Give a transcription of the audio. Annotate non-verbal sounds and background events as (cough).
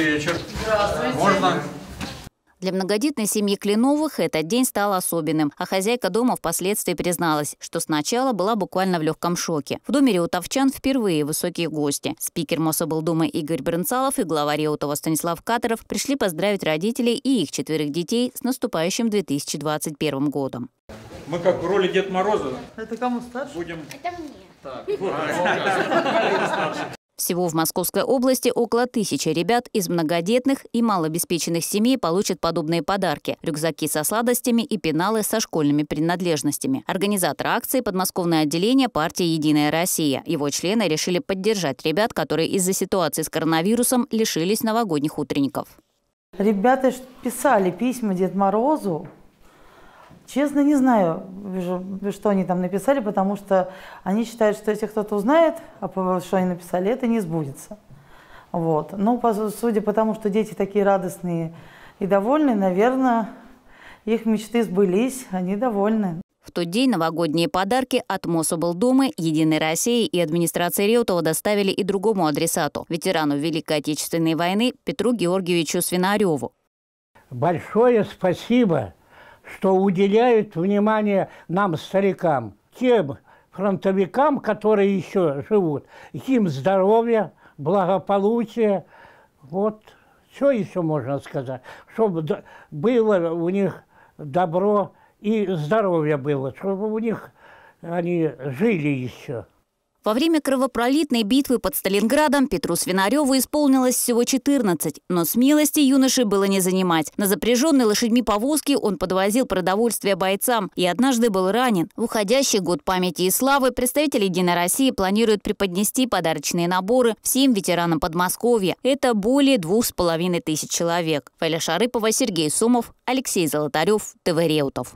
Добрый вечер. Здравствуйте. Можно? Для многодетной семьи Кленовых этот день стал особенным, а хозяйка дома впоследствии призналась, что сначала была буквально в легком шоке. В доме реутовчан впервые высокие гости. Спикер Мособлдумы Игорь Брынцалов и глава Реутова Станислав Катеров пришли поздравить родителей и их четверых детей с наступающим 2021 годом. Мы как в роли Дед Мороза. Это кому старше? Будем... Это мне. Так. (laughs) Всего в Московской области около тысячи ребят из многодетных и малообеспеченных семей получат подобные подарки – рюкзаки со сладостями и пеналы со школьными принадлежностями. Организатор акции – подмосковное отделение партии «Единая Россия». Его члены решили поддержать ребят, которые из-за ситуации с коронавирусом лишились новогодних утренников. Ребята писали письма Дед Морозу, Честно, не знаю, что они там написали, потому что они считают, что если кто-то узнает, а что они написали, это не сбудется. Вот. Но ну, судя по тому, что дети такие радостные и довольны, наверное, их мечты сбылись, они довольны. В тот день новогодние подарки от Мособлдумы, Единой России и администрации Реутова доставили и другому адресату – ветерану Великой Отечественной войны Петру Георгиевичу Свинареву. Большое спасибо что уделяют внимание нам, старикам, тем фронтовикам, которые еще живут, им здоровье, благополучие, Вот что еще можно сказать, чтобы было у них добро и здоровье было, чтобы у них они жили еще. Во время кровопролитной битвы под Сталинградом Петру Свинареву исполнилось всего 14, но смелости юноши было не занимать. На запряженной лошадьми повозке он подвозил продовольствие бойцам и однажды был ранен. В уходящий год памяти и славы представители «Единой России» планируют преподнести подарочные наборы всем ветеранам Подмосковья. Это более двух с половиной тысяч человек. Фаля Шарыпова, Сергей Сумов, Алексей Золотарев, ТВ Реутов.